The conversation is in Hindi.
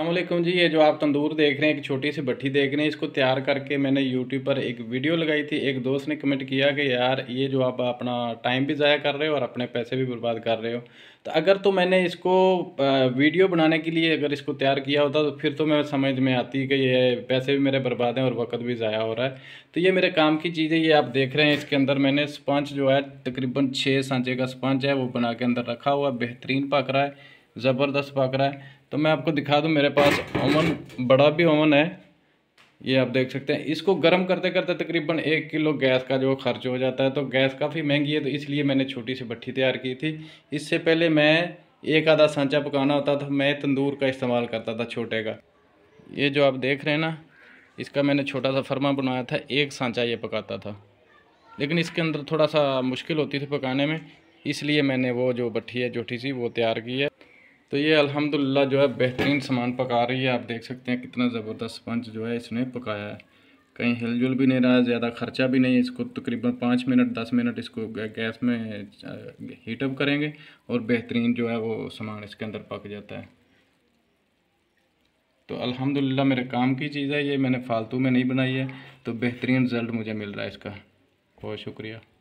अल्लाम जी ये जो आप तंदूर देख रहे हैं एक छोटी सी भट्टी देख रहे हैं इसको तैयार करके मैंने यूट्यूब पर एक वीडियो लगाई थी एक दोस्त ने कमेंट किया कि यार ये जो आप अपना टाइम भी ज़ाया कर रहे हो और अपने पैसे भी बर्बाद कर रहे हो तो अगर तो मैंने इसको वीडियो बनाने के लिए अगर इसको तैयार किया होता तो फिर तो मैं समझ में आती कि ये पैसे भी मेरे बर्बाद हैं और वक्त भी ज़ाया हो रहा है तो ये मेरे काम की चीज़ है ये आप देख रहे हैं इसके अंदर मैंने स्पंच जो है तकरीबन छः सांचे का स्पंच है वो बना के अंदर रखा हुआ बेहतरीन पक रहा है ज़बरदस्त पक रहा है तो मैं आपको दिखा दूँ मेरे पास ओवन बड़ा भी ओवन है ये आप देख सकते हैं इसको गर्म करते करते तकरीबन एक किलो गैस का जो खर्च हो जाता है तो गैस काफ़ी महंगी है तो इसलिए मैंने छोटी सी भट्टी तैयार की थी इससे पहले मैं एक आधा सांचा पकाना होता था मैं तंदूर का इस्तेमाल करता था छोटे का ये जो आप देख रहे हैं ना इसका मैंने छोटा सा फर्मा बनाया था एक सांचा ये पकाता था लेकिन इसके अंदर थोड़ा सा मुश्किल होती थी पकाने में इसलिए मैंने वो जो भट्टी है छोटी सी वो तैयार की है तो ये अल्हम्दुलिल्लाह जो है बेहतरीन सामान पका रही है आप देख सकते हैं कितना ज़बरदस्त स्पंज जो है इसने पकाया है कहीं हिलजुल भी नहीं रहा ज़्यादा खर्चा भी नहीं इसको तकरीबन पाँच मिनट दस मिनट इसको गैस में हीटअप करेंगे और बेहतरीन जो है वो सामान इसके अंदर पक जाता है तो अल्हम्दुलिल्लाह मेरे काम की चीज़ है ये मैंने फालतू में नहीं बनाई है तो बेहतरीन रिज़ल्ट मुझे मिल रहा है इसका बहुत शुक्रिया